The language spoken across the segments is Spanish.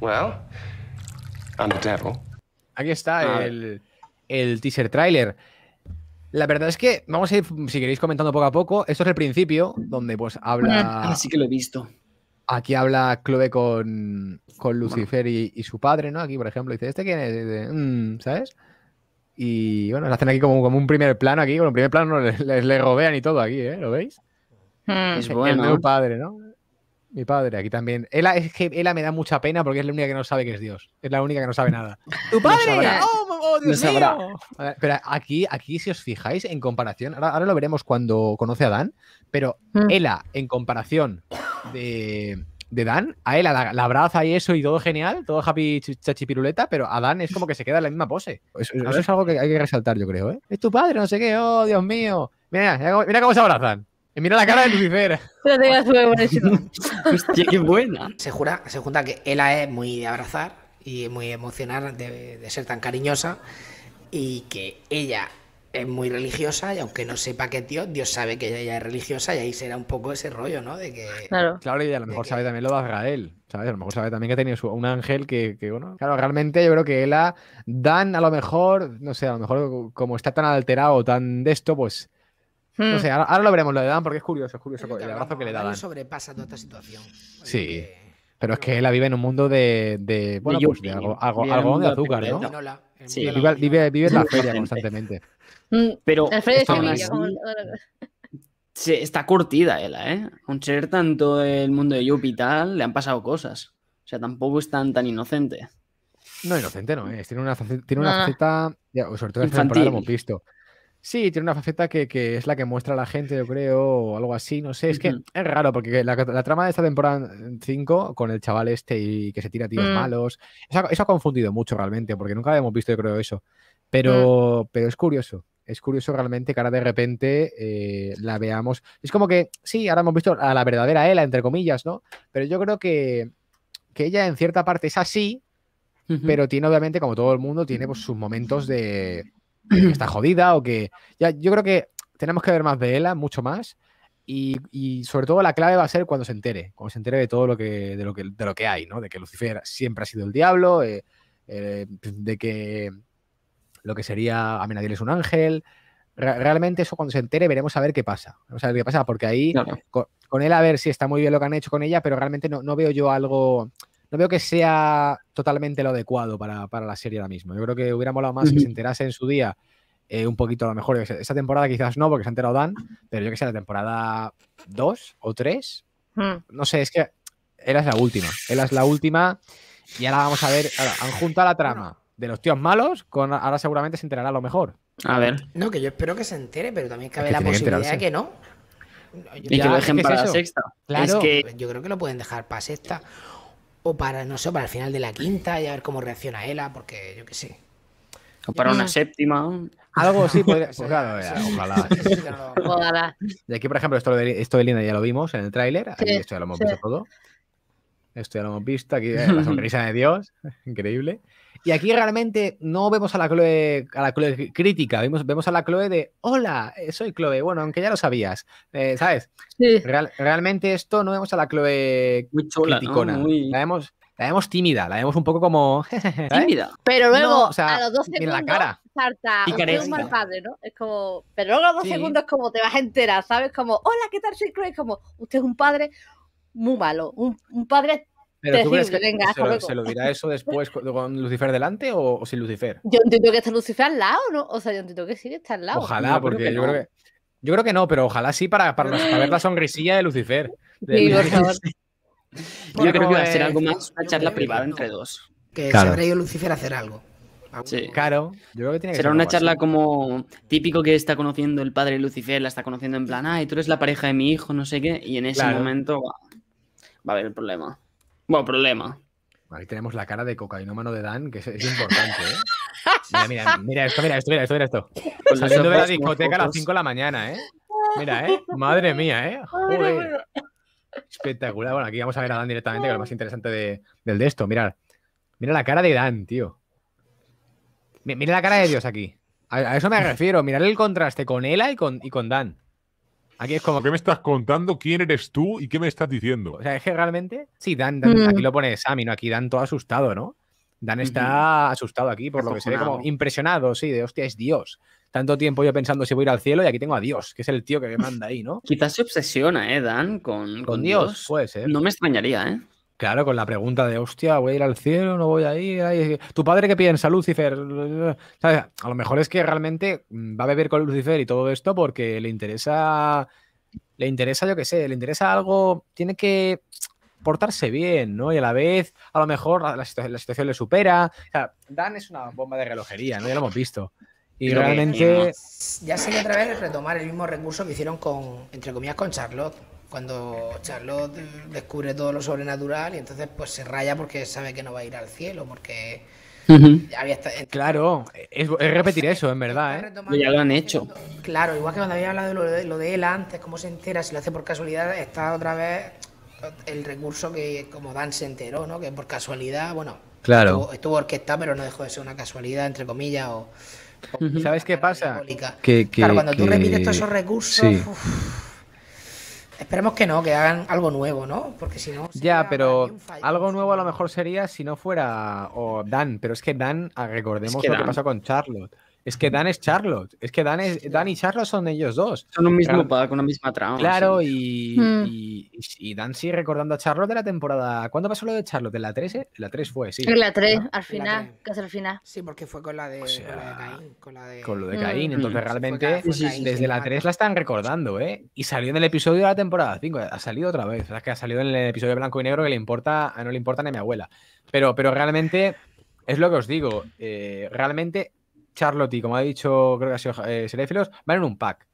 Well, Aquí está ah. el, teaser trailer. La verdad es que vamos a ir, si queréis, comentando poco a poco. Esto es el principio, donde pues habla. Así ah, que lo he visto. Aquí habla Chloe con, con Lucifer y, su padre, ¿no? Aquí, por ejemplo, dice: ¿Este quién es? Mm", ¿Sabes? Y bueno, lo hacen aquí como, un primer plano, aquí. Con un primer plano les, les, le rodean y todo aquí, ¿eh? ¿Lo veis? es bueno. nuevo padre, ¿no? Mi padre, aquí también. Ella es que me da mucha pena porque es la única que no sabe que es Dios. Es la única que no sabe nada. ¡Tu padre! Oh, ¡Oh, Dios mío! pero aquí, aquí, si os fijáis, en comparación, ahora, lo veremos cuando conoce a Dan, pero Ella, hmm. Ela, en comparación de, Dan, a Ela la, abraza y eso y todo genial, todo happy chachipiruleta, pero a Dan es como que se queda en la misma pose. Eso, es algo que hay que resaltar, yo creo. ¿eh? Es tu padre, no sé qué, oh, Dios mío. Mira, mira cómo se abrazan mira la cara de Lucifer. qué buena. Se, jura, se junta que Ella es muy de abrazar y muy emocionada de, ser tan cariñosa y que ella es muy religiosa y aunque no sepa qué tío, Dios sabe que ella es religiosa y ahí será un poco ese rollo, ¿no? De que... Claro, y a lo mejor sabe también lo de Azrael, ¿sabes? A lo mejor sabe también que ha tenido un ángel que, bueno, claro, realmente yo creo que Ella Dan a lo mejor, no sé, a lo mejor como está tan alterado, tan de esto, pues no hmm. sé, ahora, lo veremos, lo de Dan, porque es curioso, es curioso el abrazo que le da Dan. sobrepasa toda esta situación. Sí. Pero es que ella vive en un mundo de, de bueno, pues de algo, algo, algodón de azúcar, ¿no? sí. Vive, vive, vive en la feria constantemente. Hmm. Pero eh. se está curtida ella ¿eh? Con ser tanto el mundo de Yuppie y tal, le han pasado cosas. O sea, tampoco es tan, inocente. No, inocente no, es. Tiene una, tiene una faceta, sobre todo en temporada lo hemos visto, Sí, tiene una faceta que, es la que muestra a la gente, yo creo, o algo así, no sé. Es que es raro, porque la, trama de esta temporada 5 con el chaval este y que se tira tiros mm. malos, eso, ha confundido mucho realmente, porque nunca habíamos visto, yo creo, eso. Mm. Pero, pero es curioso, es curioso realmente que ahora de repente eh, la veamos. Es como que, sí, ahora hemos visto a la verdadera Ela, entre comillas, ¿no? Pero yo creo que, que ella en cierta parte es así, pero tiene obviamente, como todo el mundo, tiene pues, mm. sus momentos de está jodida o que. Ya, yo creo que tenemos que ver más de ella, mucho más. Y, sobre todo la clave va a ser cuando se entere, cuando se entere de todo lo que, de lo que, de lo que hay, ¿no? De que Lucifer siempre ha sido el diablo, eh, eh, de que lo que sería Amenadiel es un ángel. realmente eso cuando se entere veremos a ver qué pasa. Vamos a ver qué pasa, porque ahí con, él a ver si está muy bien lo que han hecho con ella, pero realmente no, no veo yo algo no veo que sea totalmente lo adecuado para, la serie ahora mismo. Yo creo que hubiera molado más que se enterase en su día eh, un poquito a lo mejor. Esa temporada quizás no, porque se ha enterado Dan, pero yo que sé, la temporada 2 o 3. Hmm. No sé, es que era la última. es la última. Y ahora vamos a ver. Ahora, han juntado la trama de los tíos malos con. Ahora seguramente se enterará a lo mejor. A ver. No, que yo espero que se entere, pero también cabe la posibilidad de que no. y que lo dejen para la sexta. Claro, yo creo que lo pueden dejar para sexta para, no sé, para el final de la quinta y a ver cómo reacciona Ela, porque yo qué sé. O para una séptima. Algo así podría ser. Pues ojalá. Ojalá. De aquí, por ejemplo, esto de, esto de Linda ya lo vimos en el tráiler. esto ya lo hemos visto todo. Esto ya lo hemos visto. Aquí eh, la sonrisa de Dios. Increíble. Y aquí realmente no vemos a la Chloe, a la Chloe crítica, vemos, vemos a la Chloe de hola, eh, soy Chloe. Bueno, aunque ya lo sabías, eh, ¿sabes? realmente esto no vemos a la Chloe muy La, vemos, la vemos tímida, la vemos un poco como. tímida. Pero luego, a los dos segundos, la cara. un padre, ¿no? Es como. Pero luego a los dos segundos, como te vas a enterar, ¿sabes? Como, hola, ¿qué tal soy Chloe? Como, usted es un padre muy malo, un padre ¿Pero tú crees que se, lo, dirá eso después con Lucifer delante o, sin Lucifer? Yo entiendo que está Lucifer al lado, ¿no? O sea, yo entiendo que sí que está al lado. Ojalá, porque yo creo que. Yo creo que no, pero ojalá sí para, para, ver la sonrisilla de Lucifer. yo creo que va a ser algo pues, más, una charla privada entre dos. Que se habrá ido Lucifer a hacer algo. Sí. Claro, yo creo que tiene que Será una charla como típico que está conociendo el padre Lucifer, la está conociendo en plan, ay, tú eres la pareja de mi hijo, no sé qué, y en ese momento va a haber el problema. Bueno, problema. Ahí tenemos la cara de cocainómano de Dan, que es, importante, ¿eh? Mira, mira, mira esto, mira esto, mira esto, mira esto. Pues Saliendo de la discoteca a las 5 de la mañana, ¿eh? Mira, ¿eh? Madre mía, ¿eh? Espectacular. Bueno, aquí vamos a ver a Dan directamente, que es lo más interesante de, del de esto. Mira, mira la cara de Dan, tío. Mira la cara de Dios aquí. A, eso me refiero. Mirad el contraste con Ela y con, y con Dan. Aquí es como. ¿Qué me estás contando? ¿Quién eres tú y qué me estás diciendo? O sea, es que realmente. Sí, Dan, mm. aquí lo pone Sammy, ¿no? Aquí Dan todo asustado, ¿no? Dan está asustado aquí, por lo que se ve como impresionado, sí, de hostia, es Dios. Tanto tiempo yo pensando si voy a ir al cielo y aquí tengo a Dios, que es el tío que me manda ahí, ¿no? Quizás se obsesiona, ¿eh, Dan? Con, Dios. Dios. Puede No me extrañaría, ¿eh? Claro, con la pregunta de, hostia, ¿voy a ir al cielo? ¿No voy a ir? ¿Tu padre qué piensa, Lucifer? A lo mejor es que realmente mm, va a beber con Lucifer y todo esto porque le interesa, le interesa, yo qué sé, le interesa algo, tiene que portarse bien, ¿no? Y a la vez, a lo mejor la, situación le supera. Dan es una bomba de relojería, ¿no? Ya lo hemos visto. Y realmente... ya sería otra vez retomar el mismo recurso que hicieron con, entre comillas, con Charlotte cuando Charlotte descubre todo lo sobrenatural y entonces pues se raya porque sabe que no va a ir al cielo, porque había Claro, es, repetir eso, en verdad. ¿eh? Pues ya lo han hecho. Claro, igual que cuando había hablado de lo, de lo él antes, cómo se entera, si lo hace por casualidad, está otra vez el recurso que como Dan se enteró, ¿no? Que por casualidad, bueno, estuvo, orquesta, pero no dejó de ser una casualidad, entre comillas, o... ¿Sabes qué pasa? Que, claro, cuando tú repites todos esos recursos... Esperemos que no, que hagan algo nuevo, ¿no? Porque si no. Ya, pero algo nuevo a lo mejor sería si no fuera. O Dan, pero es que Dan, recordemos lo que pasó con Charlotte. Es que Dan es Charlotte. Es que Dan, es, Dan y Charlotte son ellos dos. Son un mismo padre con una misma trama. Claro, hmm. y, Dan sigue recordando a Charlotte de la temporada. ¿Cuándo pasó lo de Charlotte? ¿De la 3? Eh? La 3 fue, sí. En la 3, al final, casi al final. Sí, porque fue con la de, con la de Con, lo de hmm. Caín. Entonces, realmente, desde la 3 la están recordando, ¿eh? Y salió en el episodio de la temporada 5. Ha salido otra vez. O sea, que ha salido en el episodio de blanco y negro que le importa, no le importa ni a mi abuela. Pero, pero realmente. Es lo que os digo, eh, realmente Charlotte y como ha dicho, creo que ha sido eh, van en un pack.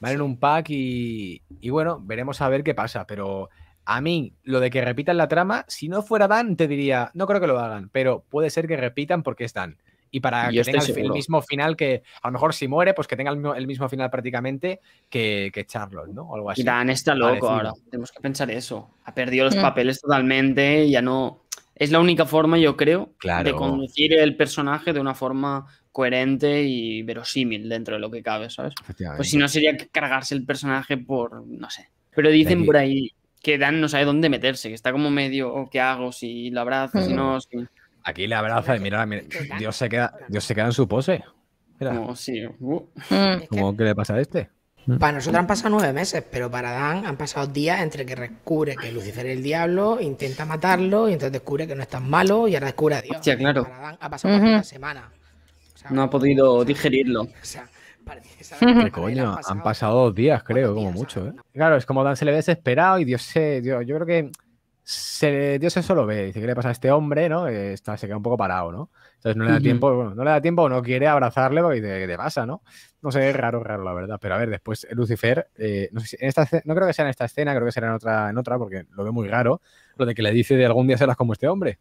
Van en un pack y, bueno, veremos a ver qué pasa. Pero a mí, lo de que repitan la trama, si no fuera Dan, te diría, no creo que lo hagan, pero puede ser que repitan porque es Dan. Y para que tenga el, mismo final que, a lo mejor si muere, pues que tenga el, mismo final prácticamente que, que, Charlotte, ¿no? algo así. Dan está loco ahora. Tenemos que pensar eso. Ha perdido los mm. papeles totalmente, ya no es la única forma, yo creo, de conducir el personaje de una forma coherente y verosímil dentro de lo que cabe, ¿sabes? Pues si no sería cargarse el personaje por, no sé. Pero dicen por ahí que Dan no sabe dónde meterse, que está como medio, oh, ¿qué hago? Si lo abraza, si mm. no... Si... Aquí le abraza y mira, Dios se queda, Dios se queda en su pose. Mira. ¿Cómo uh. mm, que le pasa a este? Mm. Para nosotros han pasado nueve meses, pero para Dan han pasado días entre que descubre que Lucifer es el diablo, intenta matarlo y entonces descubre que no es tan malo y ahora descubre a Dios. Hostia, claro. Para Dan ha pasado una semana. no ha podido digerirlo. O sea, ¿Qué coño? Han pasado, dos días, creo, como mucho. ¿eh? Claro, es como Dan se le ve desesperado y Dios se. Dios, yo creo que se eso lo solo ve, dice, ¿qué le pasa a este hombre? ¿no? Está, se queda un poco parado, ¿no? Entonces no le da tiempo, bueno, no le da tiempo o no quiere abrazarle y te pasa, no? No sé, es raro, raro, la verdad. Pero a ver, después Lucifer, eh, no, en esta, no creo que sea en esta escena, creo que será en otra, en otra, porque lo ve muy raro, lo de que le dice de algún día serás como este hombre.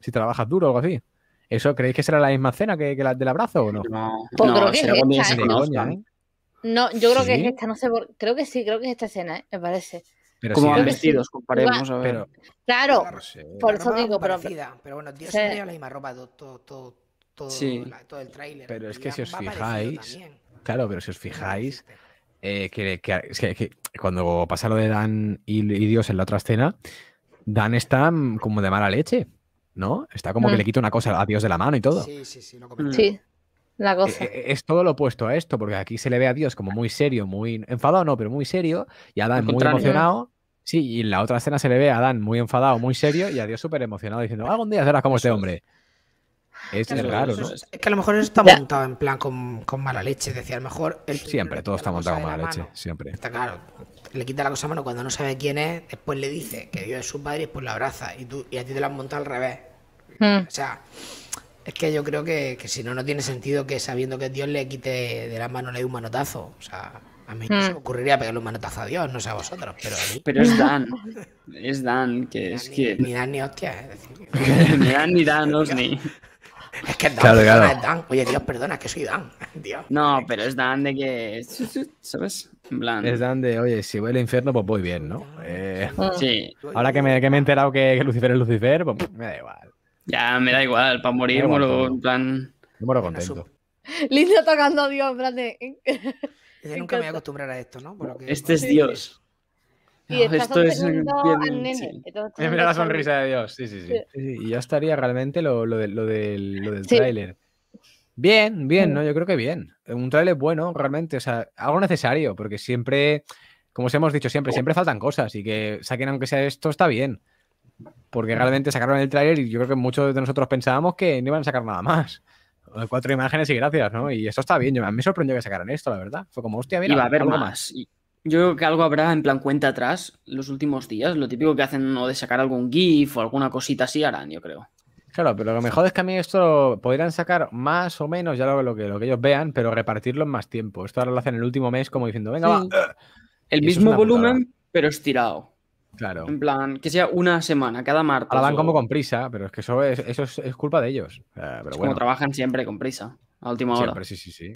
Si trabajas duro o algo así. ¿Eso creéis que será la misma escena que, la del abrazo o no? No, yo creo que es esta, no sé, creo que sí, creo que es esta escena, ¿eh? me parece como han vestido Comparemos. A ver. claro, eh. por eso digo, pero. pero bueno, Dios ha la misma ropa todo, todo, todo, todo el tráiler. Pero es que si os fijáis. Claro, pero si os fijáis. Eh, que, que, cuando pasa lo de Dan y, Dios en la otra escena, Dan está mm, como de mala leche, ¿no? Está como que mm. le quita una cosa a Dios de la mano y todo. Sí, sí, sí, lo Sí. E, e, es, todo lo opuesto a esto, porque aquí se le ve a Dios como muy serio, muy enfadado, no, pero muy serio, y a Adán muy emocionado. Sí, y en la otra escena se le ve a Adán muy enfadado, muy serio, y a Dios súper emocionado diciendo, algún día serás como este hombre. Es, raro, ¿no? Es que a lo mejor eso está montado en plan con, mala leche. decía, decir, a lo mejor. El siempre, todo está montado con mala leche. Siempre. Está claro. Le quita la cosa a mano cuando no sabe quién es. Después le dice que Dios es su padre y después la abraza. Y, tú, y a ti te la han montado al revés. Hmm. O sea, es que yo creo que, si no, no tiene sentido que sabiendo que Dios le quite de las manos le dé un manotazo. O sea, a mí no se me hmm. ocurriría pegarle un manotazo a Dios, no sé a vosotros, pero Pero es Dan. Es Dan, que es que. Ni Dan ni hostia, ni Dan ni Dan, ni. Es que es Dan, es Dan. Oye, Dios, perdona, que soy Dan. No, pero es Dan de que. ¿Sabes? En Es Dan de, oye, si voy al infierno, pues voy bien, ¿no? Eh... Sí. Ahora que me, que me he enterado que Lucifer es Lucifer, pues me da igual. Ya, me da igual, para morir, muero, en plan. Me muero contento. Lindo tocando a Dios, en Yo nunca me voy a acostumbrar a esto, ¿no? Este es Dios. y esto es eh, Mira la sonrisa de Dios, sí, sí, sí. Y ya estaría realmente lo, del trailer tráiler. Bien, bien, mm. ¿no? Yo creo que bien. Un tráiler bueno, realmente, o sea, algo necesario, porque siempre, como os hemos dicho siempre, siempre faltan cosas y que saquen aunque sea esto está bien. Porque realmente sacaron el tráiler y yo creo que muchos de nosotros pensábamos que no iban a sacar nada más. Cuatro imágenes y gracias, ¿no? Y eso está bien. me sorprendió que sacaran esto, la verdad. Fue como, hostia, mira, Iba a haber algo más. Yo creo que algo habrá en plan cuenta atrás los últimos días. Lo típico que hacen o de sacar algún GIF o alguna cosita así harán, yo creo. Claro, pero lo mejor es que a mí esto podrían sacar más o menos, ya lo, que, lo que ellos vean, pero repartirlo en más tiempo. Esto ahora lo hacen el último mes como diciendo, venga, va. El mismo volumen, pero estirado. Claro. En plan, que sea una semana, cada martes. Ahora van como con prisa, pero es que eso es, eso es, culpa de ellos. Como trabajan siempre con prisa, a última hora. Siempre, sí, sí, sí.